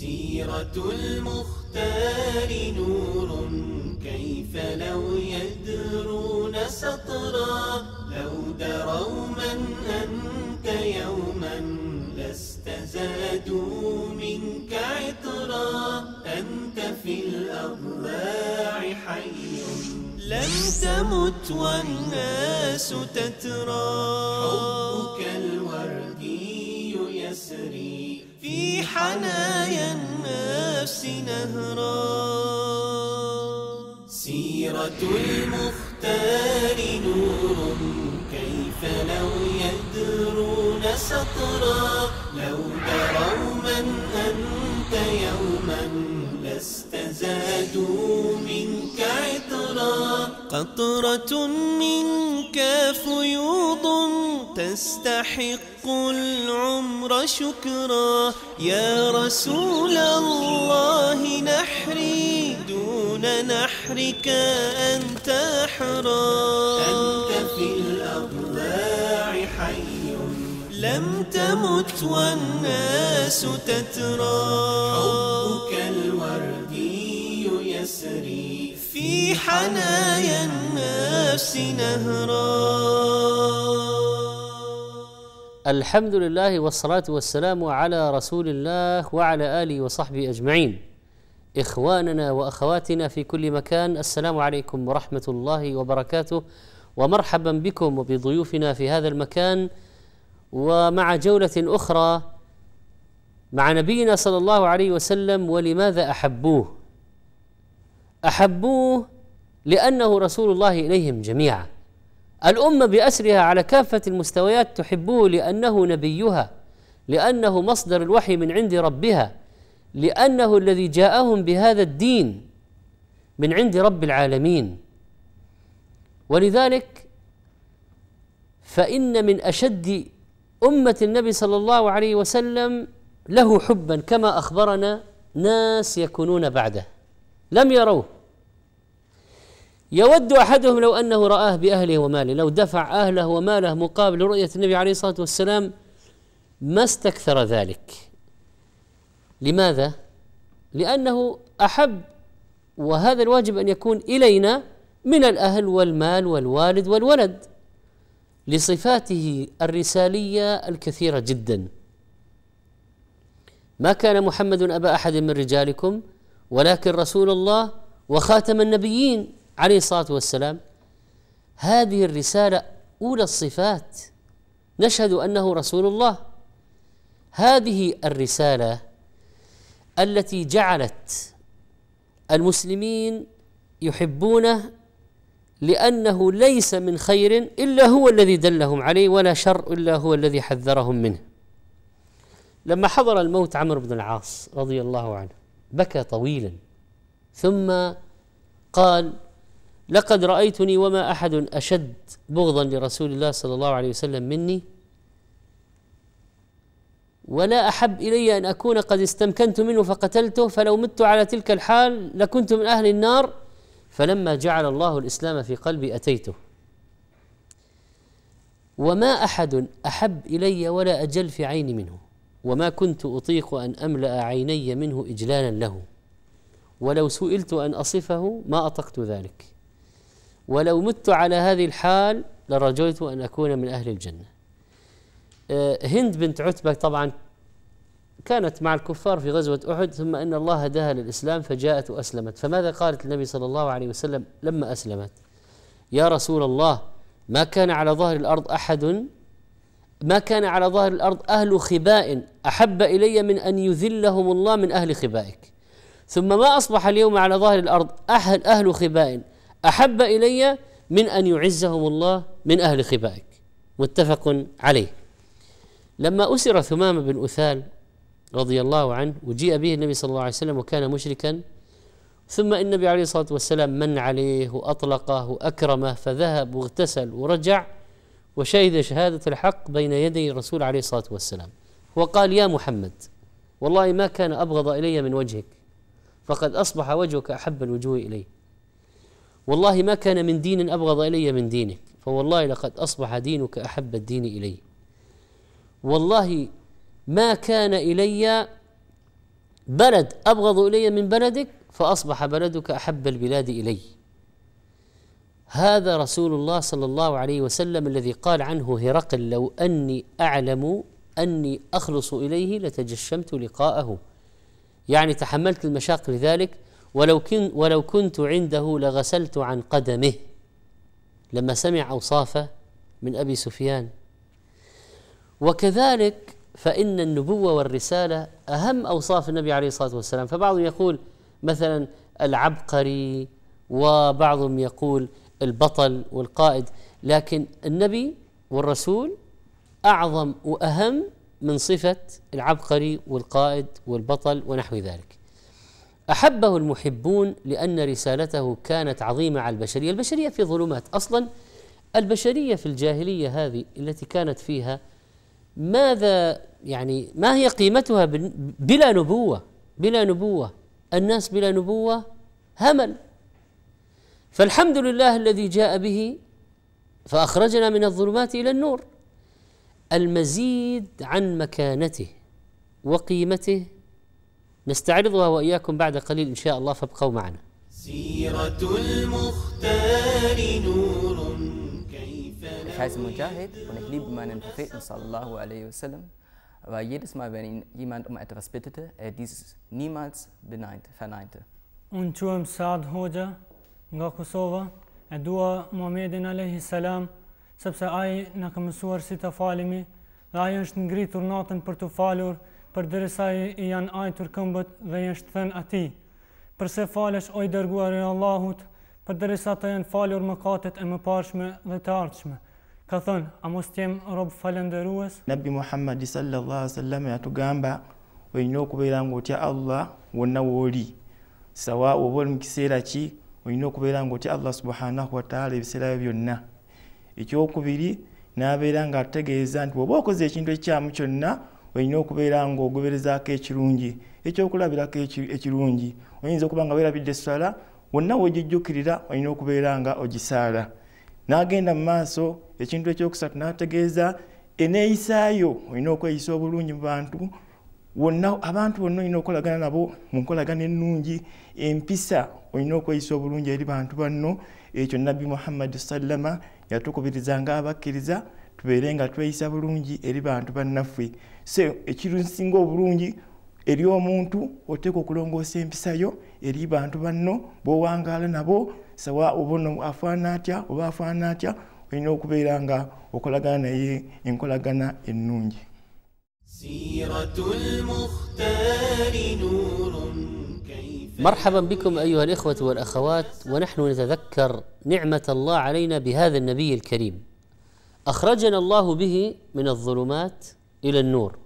سيرة المختار نور كيف لو يدرون سطرا لو دروا من أنت يوما لست زادوا منك عطرا أنت في الأضلاع حي لم تمت والناس تترى حنايا النفس نهرا سيرة المختار نور كيف لو يدرون سطرا لو دروا من أنت يوما لست زادوا منك عطرا قطرة منك فيوض تستحق العمر شكرا يا رسول الله نحري دون نحرك أنت أحرى أنت في الأضلاع حي لم تمت والناس تترى حبك الوردي يسري في حنايا النفس نهرا الحمد لله والصلاة والسلام على رسول الله وعلى آله وصحبه أجمعين إخواننا وأخواتنا في كل مكان السلام عليكم ورحمة الله وبركاته ومرحبا بكم وبضيوفنا في هذا المكان ومع جولة أخرى مع نبينا صلى الله عليه وسلم ولماذا أحبوه أحبوه لأنه رسول الله إليهم جميعاً الأمة بأسرها على كافة المستويات تحبه لأنه نبيها لأنه مصدر الوحي من عند ربها لأنه الذي جاءهم بهذا الدين من عند رب العالمين ولذلك فإن من أشد أمة النبي صلى الله عليه وسلم له حبا كما أخبرنا ناس يكونون بعده لم يروه يود احدهم لو انه راه باهله وماله لو دفع اهله وماله مقابل رؤيه النبي عليه الصلاه والسلام ما استكثر ذلك لماذا لانه احب وهذا الواجب ان يكون الينا من الاهل والمال والوالد والولد لصفاته الرساليه الكثيره جدا ما كان محمد ابا احد من رجالكم ولكن رسول الله وخاتم النبيين عليه الصلاه والسلام هذه الرساله اولى الصفات نشهد انه رسول الله هذه الرساله التي جعلت المسلمين يحبونه لانه ليس من خير الا هو الذي دلهم عليه ولا شر الا هو الذي حذرهم منه لما حضر الموت عمرو بن العاص رضي الله عنه بكى طويلا ثم قال لقد رأيتني وما أحد أشد بغضا لرسول الله صلى الله عليه وسلم مني ولا أحب إلي أن أكون قد استمكنت منه فقتلته فلو مت على تلك الحال لكنت من أهل النار فلما جعل الله الإسلام في قلبي أتيته وما أحد أحب إلي ولا أجل في عيني منه وما كنت أطيق أن أملأ عيني منه إجلالا له ولو سئلت أن أصفه ما أطقت ذلك ولو مت على هذه الحال لرجوت أن أكون من أهل الجنة آه، هند بنت عتبة طبعا كانت مع الكفار في غزوة أحد ثم أن الله هداها للإسلام فجاءت وأسلمت فماذا قالت النبي صلى الله عليه وسلم لما أسلمت يا رسول الله ما كان على ظهر الأرض أحد ما كان على ظهر الأرض أهل خباء أحب إلي من أن يذلهم الله من أهل خبائك ثم ما أصبح اليوم على ظهر الأرض أحد أهل خباء احب الي من ان يعزهم الله من اهل خبائك متفق عليه لما اسر ثمام بن اثال رضي الله عنه وجيء به النبي صلى الله عليه وسلم وكان مشركا ثم ان النبي عليه الصلاه والسلام من عليه واطلقه واكرمه فذهب واغتسل ورجع وشهد شهاده الحق بين يدي الرسول عليه الصلاه والسلام وقال يا محمد والله ما كان ابغض الي من وجهك فقد اصبح وجهك احب الوجوه الي والله ما كان من دين أبغض إلي من دينك فوالله لقد أصبح دينك أحب الدين إلي والله ما كان إلي بلد أبغض إلي من بلدك فأصبح بلدك أحب البلاد إلي هذا رسول الله صلى الله عليه وسلم الذي قال عنه هرقل لو أني أعلم أني أخلص إليه لتجشمت لقاءه يعني تحملت المشاق لذلك ولو, كن ولو كنت عنده لغسلت عن قدمه لما سمع أوصافه من أبي سفيان وكذلك فإن النبوة والرسالة أهم أوصاف النبي عليه الصلاة والسلام فبعضهم يقول مثلا العبقري وبعضهم يقول البطل والقائد لكن النبي والرسول أعظم وأهم من صفة العبقري والقائد والبطل ونحو ذلك أحبه المحبون لأن رسالته كانت عظيمة على البشرية البشرية في ظلمات أصلا البشرية في الجاهلية هذه التي كانت فيها ماذا يعني ما هي قيمتها بلا نبوة بلا نبوة الناس بلا نبوة همل فالحمد لله الذي جاء به فأخرجنا من الظلمات إلى النور المزيد عن مكانته وقيمته نستعرضها وإياكم بعد قليل إن شاء الله فابقوا معنا سيرة المختار نور كيف حازم مجاهد ونقليب من صلى الله عليه وسلم. war jedes Mal, wenn ihn jemand um etwas bittete, er dies niemals beneint, verneinte. Und zu dem Saad Hoja, Gakusova, er dua Muhammadin alaihi salam sepse ai na ka mësuar si të falemi dhe ai është ngritur natën për të për dërësa i janë ajtur këmbët dhe jeshtë thënë ati. Përse falesh oj dërguar e Allahut, për dërësa të janë falur më katët e më parshme dhe të ardhshme. Ka thënë, a mos tjem robë falenderues? Nabi Muhammadi sallallahu sallam e atu gamba, oj në kube i rangu tja Allah, u në uri. Sa wa u volë më kisera qi, oj në kube i rangu tja Allah subhanahu wa ta'ala i visera e vjonna. I kjo i rangu u bo kuzi e qindu e olina okubeera ngaogoberezaako ekirungi ekyokulabirako ekirungi oyinza okuba nga weerabidde eswala wonna wegijjukirira olina okubeera nga ogisaala n'agenda mu maaso ekintu ekyokusatu n'ategeeza eneeyisaayo olina okweyisa obulungi mu bantu wonna abantu bonna olina okukolagana nabo mu nkolagana ennungi empisa olina okweyisa obulungi eri bantu banno ekyo nabbi muhammadi salama yatukubirizanga abakkiriza tubeere nga tweyisa bulungi eri bantu bannaffe so ekirusinga obulungi eri omuntu oteeka okulongoosa empisa yo eri bantu banno bowangaala nabo sawa obono afaana atya oba afaana atya olina okubeera nga okolagana naye enkolagana ennungi مرحبا بكم ايها الاخوه والاخوات ونحن نتذكر نعمه الله علينا بهذا النبي الكريم اخرجنا الله به من الظلمات الى النور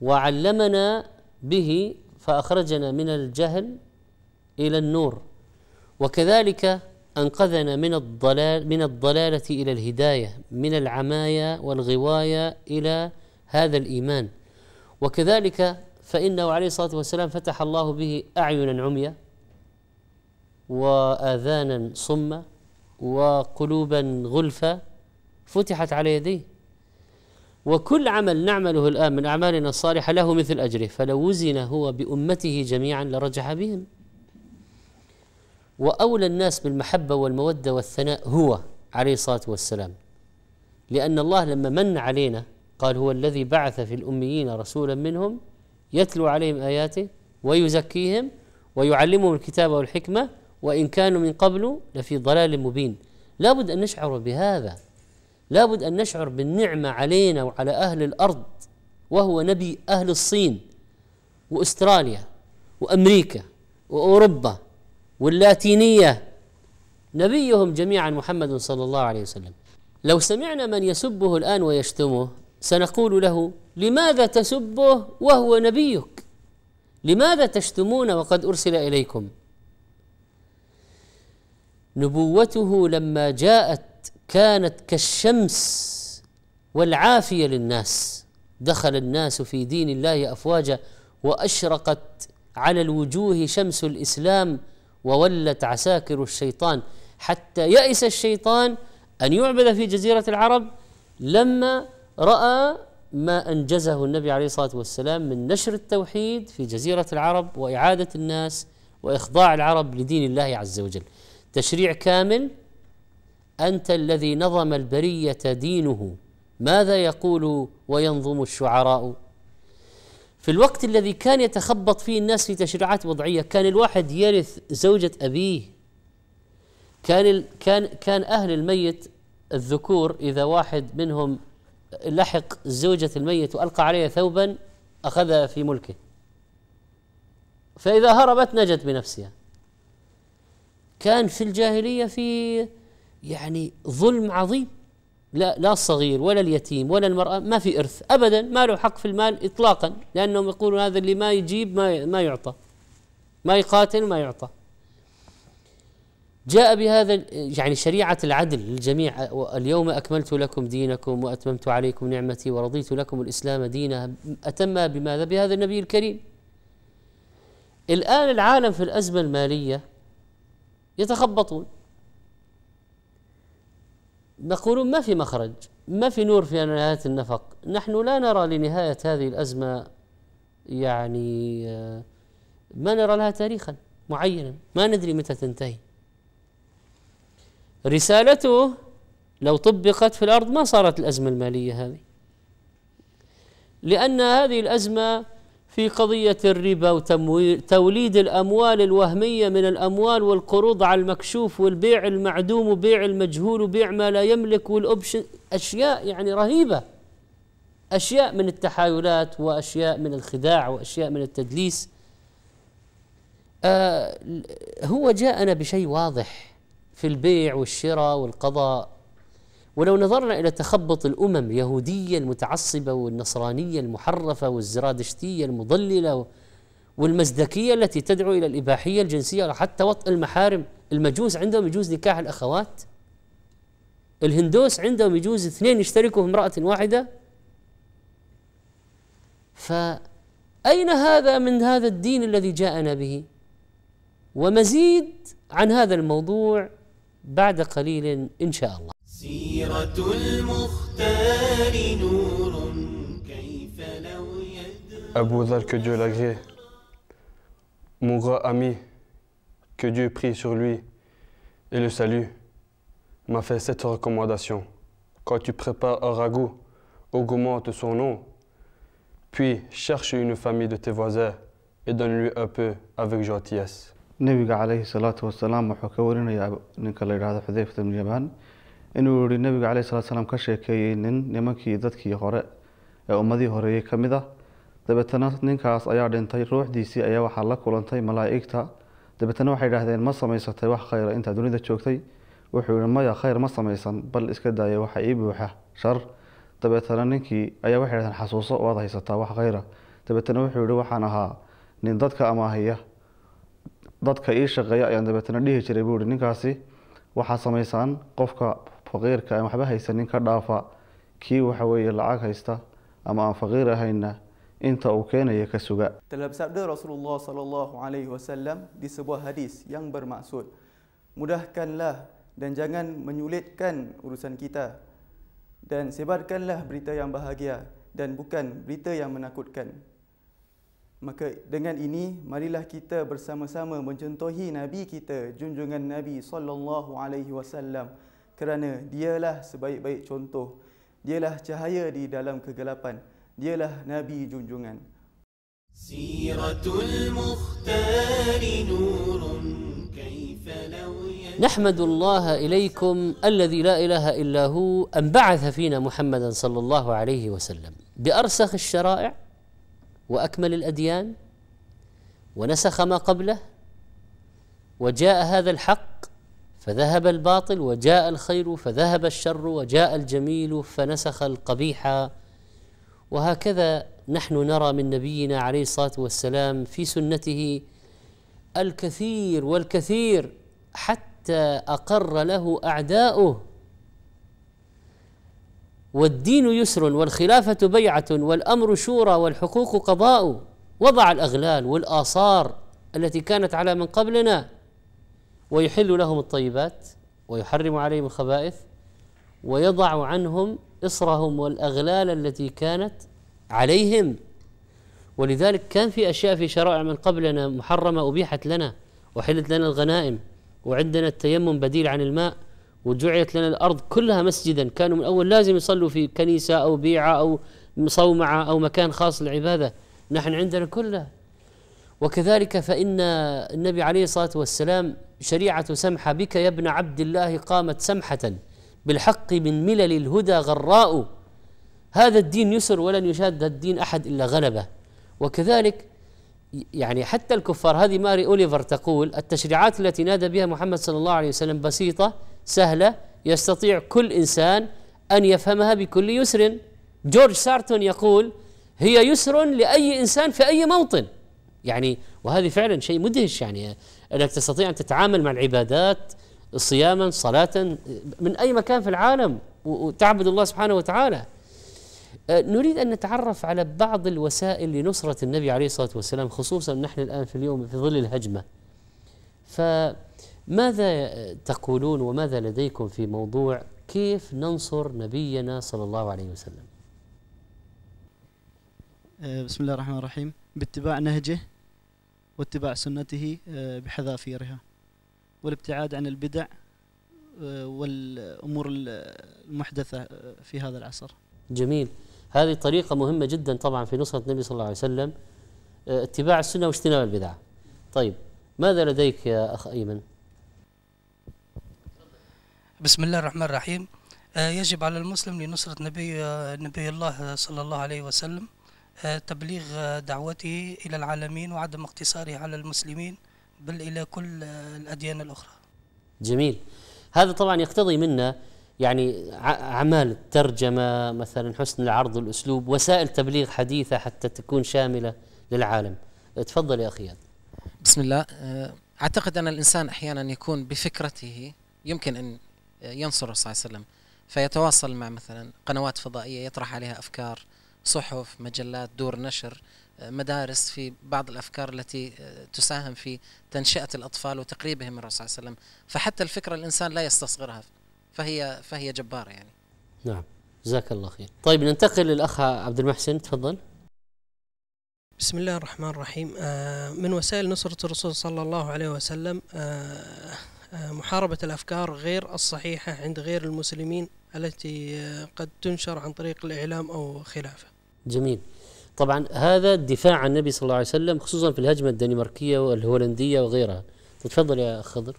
وعلمنا به فاخرجنا من الجهل الى النور وكذلك انقذنا من الضلال من الضلاله الى الهدايه من العمايه والغوايه الى هذا الايمان وكذلك فانه عليه الصلاه والسلام فتح الله به اعينا عميا واذانا صمه وقلوبا غلفا فتحت على يديه وكل عمل نعمله الآن من أعمالنا الصالحة له مثل أجره فلو وزن هو بأمته جميعا لرجح بهم وأولى الناس بالمحبة والمودة والثناء هو عليه الصلاة والسلام لأن الله لما من علينا قال هو الذي بعث في الأميين رسولا منهم يتلو عليهم آياته ويزكيهم ويعلمهم الكتاب والحكمة وإن كانوا من قبل لفي ضلال مبين لابد أن نشعر بهذا لابد ان نشعر بالنعمه علينا وعلى اهل الارض وهو نبي اهل الصين واستراليا وامريكا واوروبا واللاتينيه نبيهم جميعا محمد صلى الله عليه وسلم لو سمعنا من يسبه الان ويشتمه سنقول له لماذا تسبه وهو نبيك لماذا تشتمون وقد ارسل اليكم نبوته لما جاءت كانت كالشمس والعافيه للناس دخل الناس في دين الله افواجا واشرقت على الوجوه شمس الاسلام وولت عساكر الشيطان حتى يئس الشيطان ان يعبد في جزيره العرب لما راى ما انجزه النبي عليه الصلاه والسلام من نشر التوحيد في جزيره العرب واعاده الناس واخضاع العرب لدين الله عز وجل تشريع كامل انت الذي نظم البريه دينه ماذا يقول وينظم الشعراء في الوقت الذي كان يتخبط فيه الناس في تشريعات وضعيه كان الواحد يرث زوجه ابيه كان كان كان اهل الميت الذكور اذا واحد منهم لحق زوجه الميت والقى عليها ثوبا اخذها في ملكه فاذا هربت نجت بنفسها كان في الجاهليه في يعني ظلم عظيم لا لا الصغير ولا اليتيم ولا المرأة ما في إرث أبدا ما له حق في المال إطلاقا لأنهم يقولون هذا اللي ما يجيب ما ما يعطى ما يقاتل ما يعطى جاء بهذا يعني شريعة العدل للجميع اليوم أكملت لكم دينكم وأتممت عليكم نعمتي ورضيت لكم الإسلام دينا أتم بماذا بهذا النبي الكريم الآن العالم في الأزمة المالية يتخبطون يقولون ما في مخرج ما في نور في نهاية النفق نحن لا نرى لنهاية هذه الأزمة يعني آه، ما نرى لها تاريخا معينا ما ندري متى تنتهي رسالته لو طبقت في الأرض ما صارت الأزمة المالية هذه لأن هذه الأزمة في قضية الربا وتوليد الأموال الوهمية من الأموال والقروض على المكشوف والبيع المعدوم وبيع المجهول وبيع ما لا يملك والأوبشن أشياء يعني رهيبة أشياء من التحايلات وأشياء من الخداع وأشياء من التدليس آه هو جاءنا بشيء واضح في البيع والشراء والقضاء ولو نظرنا إلى تخبط الأمم اليهودية المتعصبة والنصرانية المحرفة والزرادشتية المضللة والمزدكية التي تدعو إلى الإباحية الجنسية حتى وطء المحارم المجوس عندهم يجوز نكاح الأخوات الهندوس عندهم يجوز اثنين يشتركوا في امرأة واحدة فأين هذا من هذا الدين الذي جاءنا به ومزيد عن هذا الموضوع بعد قليل إن شاء الله سيرة المختار Abou que Dieu l'agrée, mon grand ami, que Dieu prie sur lui et le salue, m'a fait cette recommandation. Quand tu prépares un ragoût, augmente son nom, puis cherche une famille de tes voisins et donne-lui un peu avec gentillesse. inuu yihi nebiga caleyh salatu slam ka sheekeeyey nin nimankii dadkii hore ee ummadii horeeyey ka mid ah dabeetana ninkaas ayaa dhintay ruuxdiisii ayaa waxaa la kulantay malaaigta igta dabeetana waxay idhaahdeen ma samaysatay wax khayra ah, intaa dunida joogtay wuxuu yihi maya khayr ma samaysan bal iska daaya waxa ii buuxa shar dabeetana ninkii ayaa waxay dhahdeen xasuuso waad haysataa wax khayra ah. dabeetana wuxuu yihi waxaan ahaa nin dadka amaahiya dadka ii shaqeeya ayaan dabeetana dhihi jiray buu yihi ninkaasi waxaa samaysaan qofka faqiirka ah ama waxba haysanin ka dhaafa kii waxa weeye lacag haysta ama aan faqiir ahayna inta uu keenaya ka suga talabsaabdhada rasuulullah sala allahu calayhi wasalam disebuah hadis yang bermaksud mudahkanlah dan jangan menyulitkan urusan kita dan sebarkanlah berita yang bahagia dan bukan berita yang menakutkan Maka dengan ini marilah kita bersama-sama mencontohi nabi kita junjungan nabi sallallahu alaihi wasallam kerana dialah sebaik-baik contoh dialah cahaya di dalam kegelapan dialah nabi junjungan Siratul Mukhtar nurun kaifa law نحمد الله إليكم الذي لا إله إلا هو أن فينا محمدا صلى الله عليه وسلم بأرسخ الشرائع واكمل الاديان ونسخ ما قبله وجاء هذا الحق فذهب الباطل وجاء الخير فذهب الشر وجاء الجميل فنسخ القبيح وهكذا نحن نرى من نبينا عليه الصلاه والسلام في سنته الكثير والكثير حتى اقر له اعداؤه والدين يسر والخلافة بيعة والأمر شورى والحقوق قضاء وضع الأغلال والآصار التي كانت على من قبلنا ويحل لهم الطيبات ويحرم عليهم الخبائث ويضع عنهم إصرهم والأغلال التي كانت عليهم ولذلك كان في أشياء في شرائع من قبلنا محرمة أبيحت لنا وحلت لنا الغنائم وعندنا التيمم بديل عن الماء وجعلت لنا الأرض كلها مسجدا كانوا من أول لازم يصلوا في كنيسة أو بيعة أو صومعة أو مكان خاص للعبادة نحن عندنا كله وكذلك فإن النبي عليه الصلاة والسلام شريعة سمحة بك يا ابن عبد الله قامت سمحة بالحق من ملل الهدى غراء هذا الدين يسر ولن يشاد الدين أحد إلا غلبه وكذلك يعني حتى الكفار هذه ماري أوليفر تقول التشريعات التي نادى بها محمد صلى الله عليه وسلم بسيطة سهله يستطيع كل انسان ان يفهمها بكل يسر جورج سارتون يقول هي يسر لاي انسان في اي موطن يعني وهذه فعلا شيء مدهش يعني انك تستطيع ان تتعامل مع العبادات صياما صلاه من اي مكان في العالم وتعبد الله سبحانه وتعالى أه، نريد ان نتعرف على بعض الوسائل لنصره النبي عليه الصلاه والسلام خصوصا نحن الان في اليوم في ظل الهجمه ف ماذا تقولون وماذا لديكم في موضوع كيف ننصر نبينا صلى الله عليه وسلم آه، بسم الله الرحمن الرحيم باتباع نهجه واتباع سنته آه، بحذافيرها والابتعاد عن البدع آه، والأمور المحدثة في هذا العصر جميل هذه طريقة مهمة جدا طبعا في نصرة النبي صلى الله عليه وسلم اتباع السنة واجتناب البدعة طيب ماذا لديك يا أخ أيمن؟ بسم الله الرحمن الرحيم يجب على المسلم لنصرة نبي نبي الله صلى الله عليه وسلم تبليغ دعوته إلى العالمين وعدم اقتصاره على المسلمين بل إلى كل الأديان الأخرى جميل هذا طبعا يقتضي منا يعني أعمال الترجمة مثلا حسن العرض والأسلوب وسائل تبليغ حديثة حتى تكون شاملة للعالم تفضل يا أخي بسم الله أه، أعتقد أن الإنسان أحيانا يكون بفكرته يمكن أن ينصر الرسول صلى الله عليه وسلم فيتواصل مع مثلا قنوات فضائية يطرح عليها أفكار صحف مجلات دور نشر آه، مدارس في بعض الأفكار التي آه، تساهم في تنشئة الأطفال وتقريبهم من الرسول صلى الله عليه وسلم فحتى الفكرة الإنسان لا يستصغرها فهي فهي جبارة يعني نعم جزاك الله خير طيب ننتقل للأخ عبد المحسن تفضل بسم الله الرحمن الرحيم آه، من وسائل نصرة الرسول صلى الله عليه وسلم محاربة الأفكار غير الصحيحة عند غير المسلمين التي آه، قد تنشر عن طريق الإعلام أو خلافه جميل طبعا هذا الدفاع عن النبي صلى الله عليه وسلم خصوصا في الهجمة الدنماركية والهولندية وغيرها تفضل يا خضر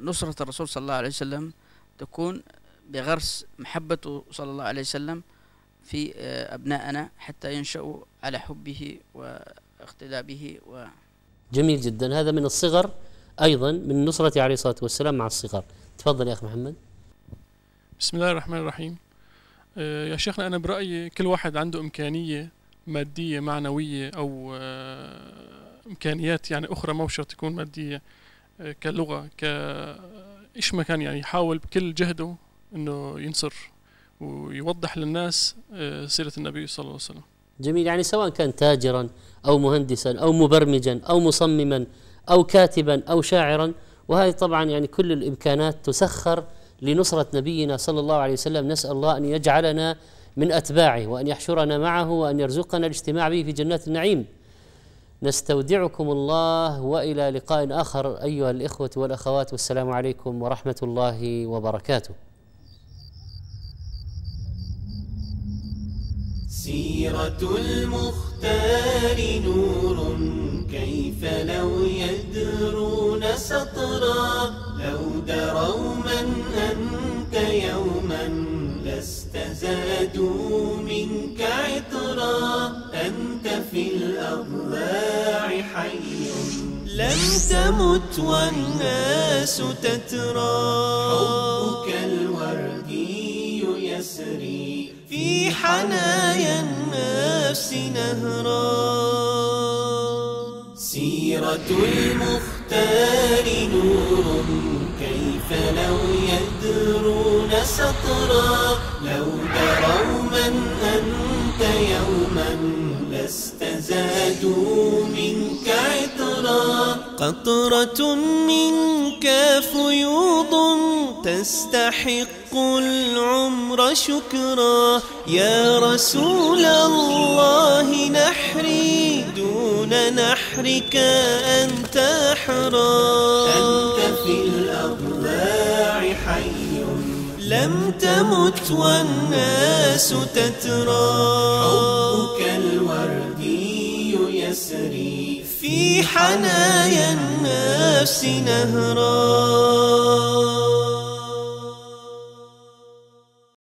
نصرة الرسول صلى الله عليه وسلم تكون بغرس محبته صلى الله عليه وسلم في آه، أبنائنا حتى ينشأوا على حبه واقتداء به و... جميل جدا هذا من الصغر أيضا من نصرته عليه الصلاة والسلام مع الصغار تفضل يا أخ محمد بسم الله الرحمن الرحيم آه، يا شيخنا أنا برأيي كل واحد عنده إمكانية مادية معنوية أو آه، إمكانيات يعني أخرى مو شرط تكون مادية آه، كلغة ك إيش ما كان يعني يحاول بكل جهده إنه ينصر ويوضح للناس سيرة النبي صلى الله عليه وسلم جميل يعني سواء كان تاجرا أو مهندسا أو مبرمجا أو مصمما أو كاتبا أو شاعرا وهذه طبعا يعني كل الإمكانات تسخر لنصرة نبينا صلى الله عليه وسلم نسأل الله أن يجعلنا من أتباعه وأن يحشرنا معه وأن يرزقنا الاجتماع به في جنات النعيم نستودعكم الله والى لقاء اخر ايها الاخوه والاخوات والسلام عليكم ورحمه الله وبركاته سيرة المختار نور كيف لو يدرون سطرا لو دروا من أنت يوما لست زادوا منك عطرا أنت في الأضلاع حي لم تمت والناس تترى حنايا النفس نهرا سيرة المختار نور كيف لو يدرون سطرا لو دروا من أنت يوما لست زادوا منك عطرا قطرة منك فيوض تستحق قل العمر شكرا يا رسول الله نحري دون نحرك أنت أحرى أنت في الأضلاع حي لم تمت والناس تترى حبك الوردي يسري في حنايا النفس نهرا